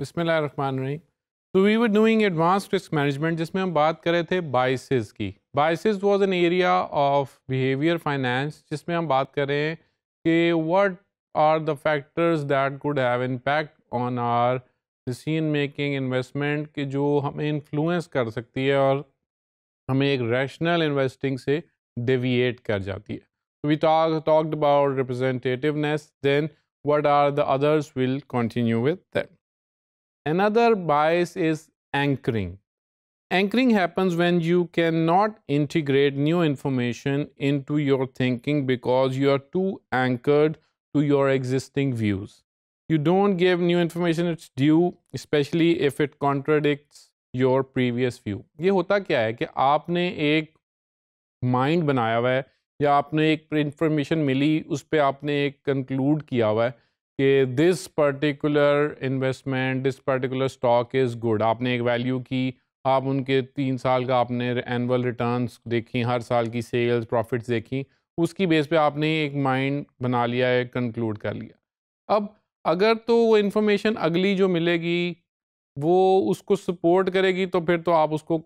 बसमीम तो we were doing advance risk management जिसमें हम बात कर रहे थे बाइसेस की biases was an area of behaviour finance जिसमें हम बात कर रहे हैं कि what are the factors that could have impact on our decision making investment कि जो हमें इन्फ्लुएंस कर सकती है और हमें एक रैशनल इन्वेस्टिंग से डेविएट कर जाती है we talked about representativeness then what are the others will continue with that Another bias is anchoring. Anchoring happens when you cannot integrate new information into your thinking because you are too anchored to your existing views. You don't give new information its due, especially if it contradicts your previous view. ये होता क्या है कि आपने एक mind बनाया हुआ है या आपने एक information मिली उस पर आपने एक conclude किया हुआ है कि this particular investment this particular stock is good आपने एक वैल्यू की आप उनके तीन साल का आपने एनअल रिटर्न्स देखी हर साल की सेल्स प्रॉफिट्स देखी उसकी बेस पे आपने एक माइंड बना लिया है कंक्लूड कर लिया अब अगर तो वो इन्फॉर्मेशन अगली जो मिलेगी वो उसको सपोर्ट करेगी तो फिर तो आप उसको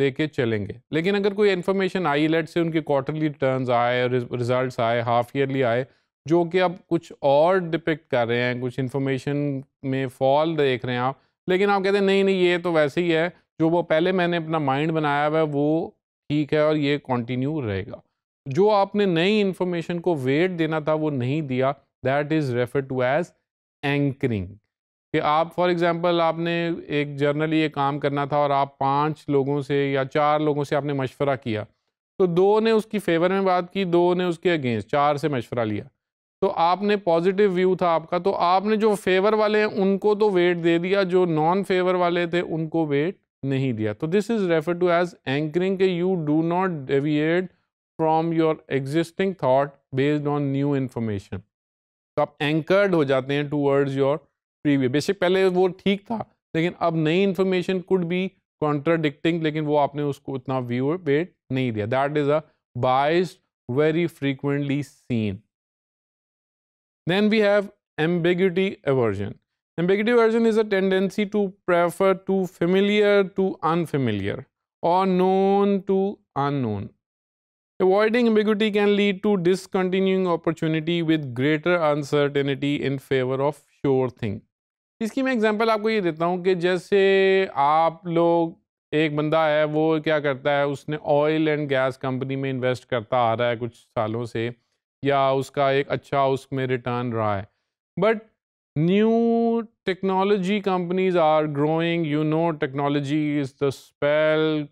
लेके चलेंगे लेकिन अगर कोई इन्फॉर्मेशन आई लेट से उनके क्वार्टरली रिटर्न्स आए रिजल्ट्स आए हाफ ईयरली आए जो कि आप कुछ और डिपिक्ट कर रहे हैं कुछ इन्फॉर्मेशन में फॉल देख रहे हैं आप लेकिन आप कहते हैं नहीं नहीं ये तो वैसे ही है जो वो पहले मैंने अपना माइंड बनाया हुआ है वो ठीक है और ये कंटिन्यू रहेगा जो आपने नई इन्फॉर्मेशन को वेट देना था वो नहीं दिया that is refer to as anchoring कि आप फॉर एग्जांपल आपने एक जर्नली ये काम करना था और आप पांच लोगों से या चार लोगों से आपने मशवरा किया तो दो ने उसकी फेवर में बात की दो ने उसके अगेंस्ट चार से मशवरा लिया तो आपने पॉजिटिव व्यू था आपका तो आपने जो फेवर वाले हैं उनको तो वेट दे दिया जो नॉन फेवर वाले थे उनको वेट नहीं दिया तो this is refer to as anchoring के you do not deviate from your existing thought based on new information तो आप एंकर्ड हो जाते हैं टूवर्ड्स योर प्रीवियस बेसिक पहले वो ठीक था लेकिन अब नई इन्फॉर्मेशन कुड बी कॉन्ट्राडिक्टिंग लेकिन वो आपने उसको उतना व्यू वेट नहीं दिया that is a bias very frequently seen Then we have ambiguity aversion. Ambiguity aversion is a tendency to prefer to familiar to unfamiliar or known to unknown. Avoiding ambiguity can lead to discontinuing opportunity with greater uncertainty in favor of sure thing. इसकी मैं example आपको ये देता हूँ कि जैसे आप लोग एक बंदा है वो क्या करता है उसने ऑयल एंड गैस कंपनी में इन्वेस्ट करता आ रहा है कुछ सालों से या उसका एक अच्छा उसमें रिटर्न रहा है but new technology companies are growing you know technology is the spell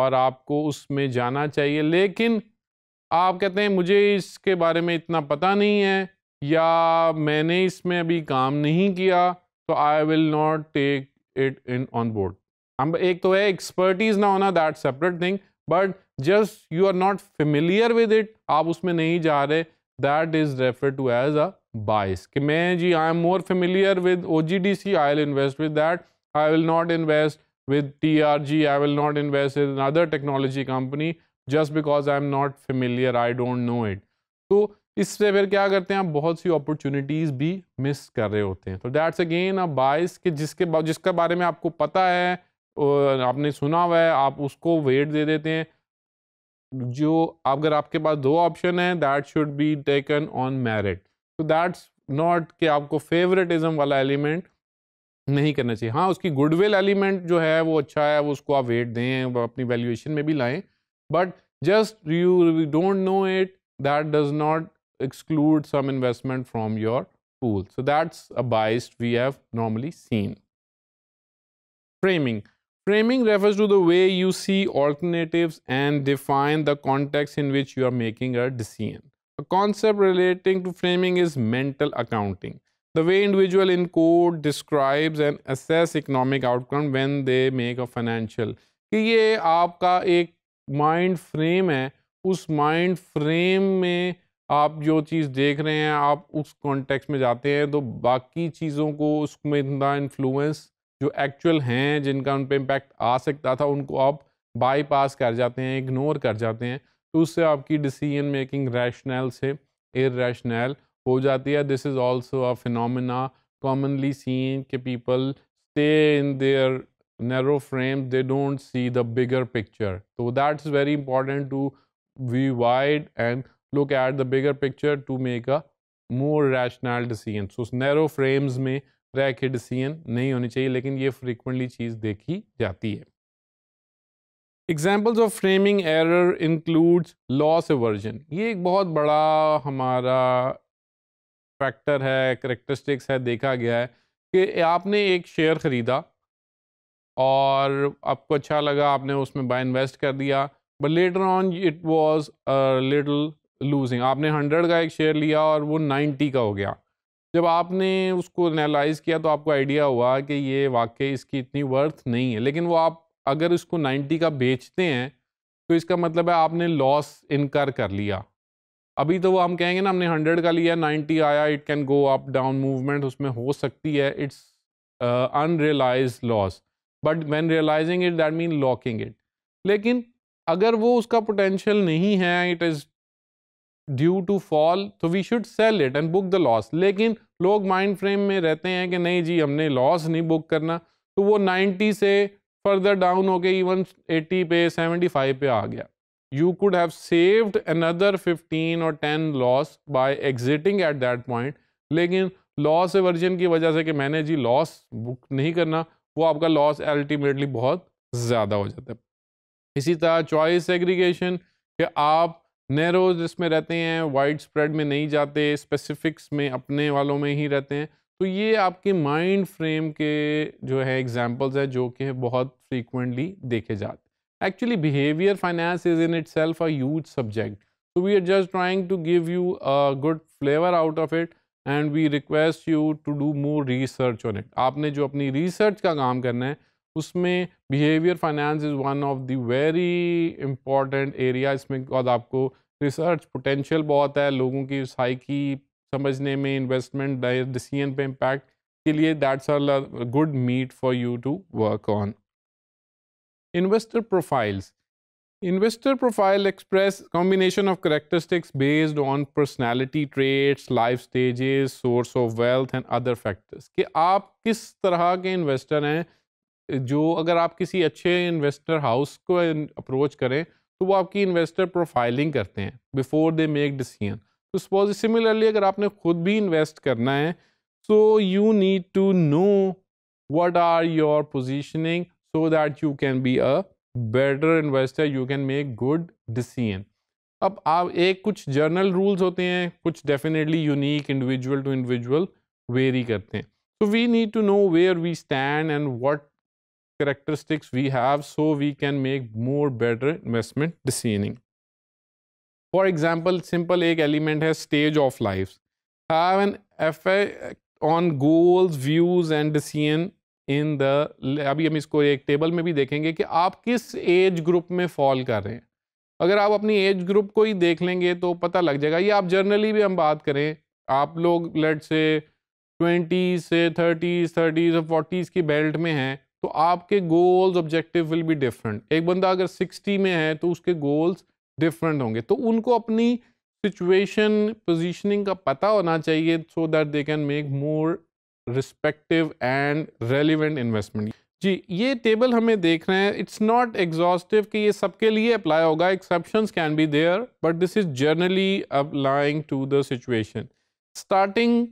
और आपको उसमें जाना चाहिए लेकिन आप कहते हैं मुझे इसके बारे में इतना पता नहीं है या मैंने इसमें अभी काम नहीं किया तो I will not take it in on board हम एक तो है एक्सपर्टीज़ ना होना that separate thing but just you are not familiar with it आप उसमें नहीं जा रहे that is refer to as a bias कि मैं जी I am more familiar with O G D C I will invest with that I will not invest with T R G I will not invest in other technology company just because I am not familiar I don't know it तो इससे फिर क्या करते हैं आप बहुत सी opportunities भी miss कर रहे होते हैं तो डैट्स अगेन अ बाइस कि जिसके जिसके बारे में आपको पता है आपने सुना हुआ है आप उसको वेट दे देते हैं जो अगर आपके पास दो ऑप्शन है that should be taken on merit तो दैट्स नॉट कि आपको फेवरेटिज्म वाला एलिमेंट नहीं करना चाहिए हाँ उसकी गुडविल एलिमेंट जो है वो अच्छा है वो उसको आप वेट दें अपनी वैल्यूएशन में भी लाएं but just you don't know it that does not exclude some investment from your pool so that's a biased we have normally seen framing Framing refers to the way you see alternatives and define the context in which you are making a decision. A concept relating to framing is mental accounting. The way individual in code describes and assess economic outcome when they make a financial. ki ye aapka ek mind frame hai us mind frame mein आप जो चीज़ देख रहे हैं आप उस context में जाते हैं तो बाकी चीज़ों को उसमें इतना इन्फ्लुएंस जो एक्चुअल हैं जिनका उन पर इम्पैक्ट आ सकता था उनको आप बाईपास कर जाते हैं इग्नोर कर जाते हैं तो उससे आपकी डिसीजन मेकिंग रैशनल से इर हो जाती है this is also a phenomena commonly seen के people stay in their narrow frame they don't see the bigger picture तो that is very important to we wide and look at the bigger picture to make a more rational decision so narrow frames में decision नहीं होनी चाहिए लेकिन ये frequently चीज़ देखी जाती है examples of framing error includes loss aversion ये एक बहुत बड़ा हमारा फैक्टर है करेक्टरिस्टिक्स है देखा गया है कि आपने एक शेयर ख़रीदा और आपको अच्छा लगा आपने उसमें बाय इन्वेस्ट कर दिया but later on it was little losing आपने हंड्रेड का एक शेयर लिया और वो नाइन्टी का हो गया जब आपने उसको एनालाइज़ किया तो आपको आइडिया हुआ कि ये वाकई इसकी इतनी वर्थ नहीं है लेकिन वो आप अगर इसको 90 का बेचते हैं तो इसका मतलब है आपने लॉस इनकर कर लिया अभी तो वो हम कहेंगे ना हमने 100 का लिया 90 आया it can go up down movement उसमें हो सकती है it's unrealised loss but when realising it that mean locking it लेकिन अगर वो उसका पोटेंशियल नहीं है it is due to fall तो we should sell it and book the loss लेकिन लोग माइंड फ्रेम में रहते हैं कि नहीं जी हमने लॉस नहीं बुक करना तो वो 90 से फर्दर डाउन हो के इवन 80 पे 75 पे आ गया you could have saved another 15 और 10 loss by exiting at that point लेकिन लॉस एवर्जन की वजह से कि मैंने जी लॉस बुक नहीं करना वो आपका लॉस अल्टीमेटली बहुत ज़्यादा हो जाता है इसी तरह चॉइस एग्रीगेशन कि आप नैरोज इसमें रहते हैं वाइड स्प्रेड में नहीं जाते स्पेसिफिक्स में अपने वालों में ही रहते हैं तो ये आपके माइंड फ्रेम के जो है एग्जाम्पल्स हैं जो कि बहुत फ्रीकुनटली देखे जाते actually behaviour finance is in itself as subject so तो we are just trying to give you a good flavour out of it and we request you to do more research on it आपने जो अपनी research का काम करना है उसमें behaviour finance is one of the very important area इसमें बहुत आपको रिसर्च पोटेंशियल बहुत है लोगों की साइकी समझने में इन्वेस्टमेंट डिसीजन पे इम्पैक्ट के लिए that's are good meet for you to work on investor profiles investor profile express combination of characteristics based on personality traits life stages source of wealth and other factors कि आप किस तरह के investor हैं जो अगर आप किसी अच्छे इन्वेस्टर हाउस को अप्रोच करें तो वो आपकी इन्वेस्टर प्रोफाइलिंग करते हैं बिफोर दे मेक डिसीजन तो सपोज सिमिलरली अगर आपने खुद भी इन्वेस्ट करना है so you need to know what are your positioning so that you can be a better investor you can make good decision अब आप एक कुछ जर्नल रूल्स होते हैं कुछ definitely unique individual to individual vary करते हैं so we need to know where we stand and what characteristics we have so we can make more better investment decisioning. For example, simple ek element hai stage of life. Have an effect on goals, views and decision in the अभी हम इसको एक table में भी देखेंगे कि आप किस age group में fall कर रहे हैं अगर आप अपनी एज ग्रुप को ही देख लेंगे तो पता लग जाएगा ये आप जर्नली भी हम बात करें आप लोग लेट से ट्वेंटीज से थर्टीज़ थर्टीज़ और फोर्टीज़ की बेल्ट में हैं तो आपके goals objective will be different एक बंदा अगर 60 में है तो उसके गोल्स डिफरेंट होंगे तो उनको अपनी सिचुएशन पोजीशनिंग का पता होना चाहिए so that they can make more respective and relevant investment जी ये टेबल हमें देख रहे हैं इट्स नॉट एग्जॉस्टिव कि ये सबके लिए अप्लाई होगा exception can be there but this is generally applying to the situation starting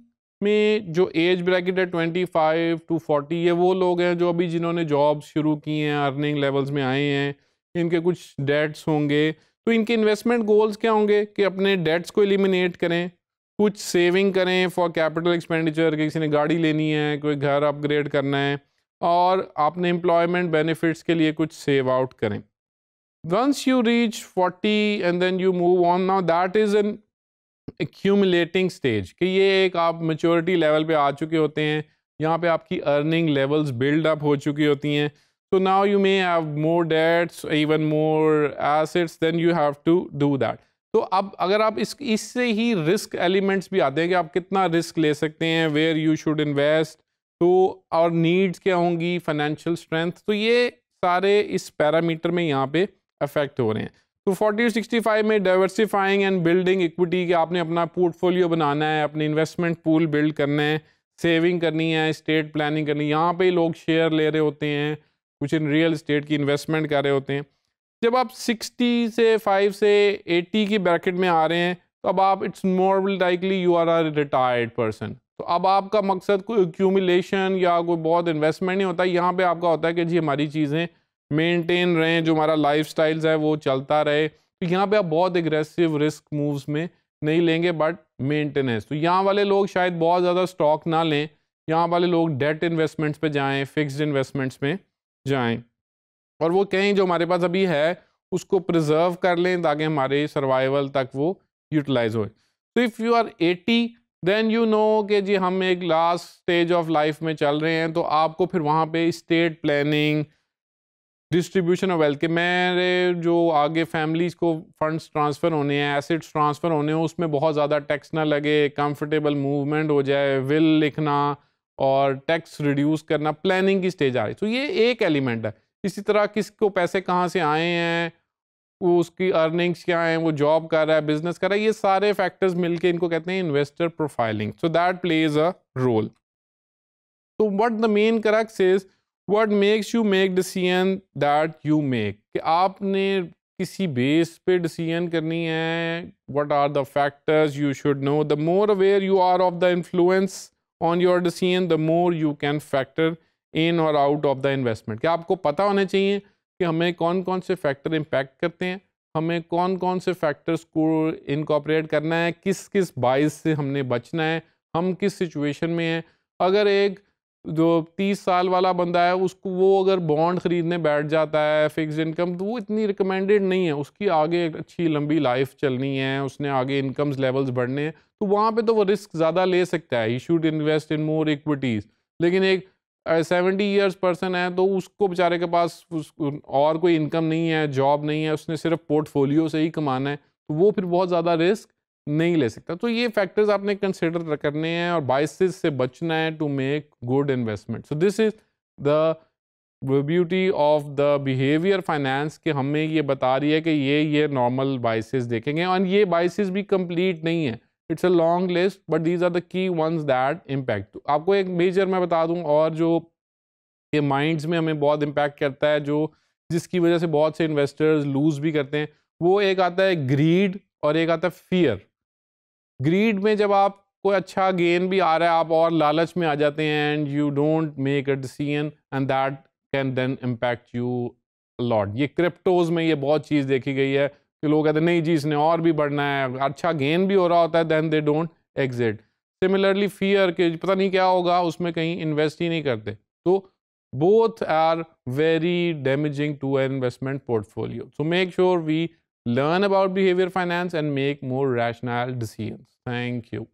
में जो एज ब्रैकेट है ट्वेंटी फाइव टू फोर्टी ये वो लोग हैं जो अभी जिन्होंने जॉब शुरू की हैं अर्निंग लेवल्स में आए हैं इनके कुछ डेट्स होंगे तो इनके इन्वेस्टमेंट गोल्स क्या होंगे कि अपने डेट्स को एलिमिनेट करें कुछ सेविंग करें फॉर कैपिटल एक्सपेंडिचर किसी ने गाड़ी लेनी है कोई घर अपग्रेड करना है और अपने एम्प्लॉयमेंट बेनिफिट्स के लिए कुछ सेव आउट करें once you reach 40 and then you move on now that is an accumulating stage कि ये एक आप मेच्योरिटी लेवल पे आ चुके होते हैं यहाँ पे आपकी अर्निंग लेवल्स बिल्ड अप हो चुकी होती हैं तो now you may have more debts even more assets then you have to do that तो अब अगर आप इस इससे ही रिस्क एलिमेंट्स भी आते हैं कि आप कितना रिस्क ले सकते हैं वेयर यू शुड इन्वेस्ट तो और नीड्स क्या होंगी फाइनेंशियल स्ट्रेंथ तो ये सारे इस पैरामीटर में यहाँ पे अफेक्ट हो रहे हैं तो 4065 में डाइवर्सिफाइंग एंड बिल्डिंग इक्विटी के आपने अपना पोर्टफोलियो बनाना है अपने इन्वेस्टमेंट पूल बिल्ड करना है सेविंग करनी है स्टेट प्लानिंग करनी है यहाँ पे लोग शेयर ले रहे होते हैं कुछ इन रियल इस्टेट की इन्वेस्टमेंट कर रहे होते हैं जब आप 60 से 5 से 80 की ब्रैकेट में आ रहे हैं तो अब आप it's more likely you are are retired person तो अब आपका मकसद कोई एक्यूमिलेशन या कोई बहुत इन्वेस्टमेंट नहीं होता यहाँ पे आपका होता है कि जी हमारी चीज़ें मेंटेन रहें जो हमारा लाइफ है वो चलता रहे तो यहाँ पे आप बहुत एग्रेसिव रिस्क मूव्स में नहीं लेंगे बट मेंटेनेंस तो यहाँ वाले लोग शायद बहुत ज़्यादा स्टॉक ना लें यहाँ वाले लोग डेट इन्वेस्टमेंट्स पे जाएं फिक्स्ड इन्वेस्टमेंट्स में जाएं और वो कहीं जो हमारे पास अभी है उसको प्रिजर्व कर लें ताकि हमारे सर्वाइवल तक वो यूटिलाइज हो तो if you are eighty then you know कि जी हम एक लास्ट स्टेज ऑफ लाइफ में चल रहे हैं तो आपको फिर वहाँ पर estate planning distribution of wealth के मेरे जो आगे फैमिलीज़ को फंड्स ट्रांसफ़र होने हैं एसिड्स ट्रांसफ़र होने हैं उसमें बहुत ज़्यादा टैक्स ना लगे कंफर्टेबल मूवमेंट हो जाए विल लिखना और टैक्स रिड्यूस करना प्लानिंग की स्टेज आ रही तो ये एक एलिमेंट है इसी तरह किसको पैसे कहाँ से आए हैं वो उसकी अर्निंग्स क्या हैं वो जॉब कर रहा है बिजनेस कर रहा है ये सारे फैक्टर्स मिलके इनको कहते हैं investor profiling so that plays a role तो what the main crux is what makes you make decision that you make कि आपने किसी बेस पे डिसीजन करनी है what are the factors you should know the more aware you are of the influence on your decision the more you can factor in और out of the investment क्या आपको पता होना चाहिए कि हमें कौन कौन से फैक्टर इम्पैक्ट करते हैं हमें कौन कौन से फैक्टर्स को इनकॉपरेट करना है किस किस बाइस से हमने बचना है हम किस सिचुएशन में हैं अगर एक जो तीस साल वाला बंदा है उसको वो अगर बॉन्ड ख़रीदने बैठ जाता है फिक्स इनकम तो वो इतनी रिकमेंडेड नहीं है उसकी आगे एक अच्छी लंबी लाइफ चलनी है उसने आगे इनकम्स लेवल्स बढ़ने हैं तो वहाँ पे तो वो रिस्क ज़्यादा ले सकता है he should invest in more equities लेकिन एक सेवेंटी ईयर्स पर्सन है तो उसको बेचारे के पास उस, और कोई इनकम नहीं है जॉब नहीं है उसने सिर्फ पोर्टफोलियो से ही कमाना है तो वो फिर बहुत ज़्यादा रिस्क नहीं ले सकता तो ये फैक्टर्स आपने कंसिडर करने हैं और बाइसिस से बचना है to make good investment so this is the beauty of the behaviour finance कि हमें ये बता रही है कि ये ये नॉर्मल बाइसिस देखेंगे और ये बाइसिस भी कंप्लीट नहीं है it's a long list but these are the key ones that impact आपको एक मेजर मैं बता दूं और जो ये माइंड्स में हमें बहुत इम्पैक्ट करता है जो जिसकी वजह से बहुत से इन्वेस्टर्स लूज भी करते हैं वो एक आता है ग्रीड और एक आता है फियर ग्रीड में जब आप कोई अच्छा गेन भी आ रहा है आप और लालच में आ जाते हैं and you don't make a decision and that can then impact you lot ये क्रिप्टोज में ये बहुत चीज़ देखी गई है कि लोग कहते हैं नहीं जी इसने और भी बढ़ना है अच्छा गेन भी हो रहा होता है then they don't exit similarly fear के पता नहीं क्या होगा उसमें कहीं इन्वेस्ट ही नहीं करते तो both are very damaging to an investment portfolio so make sure we learn about behavior finance and make more rational decisions. Thank you.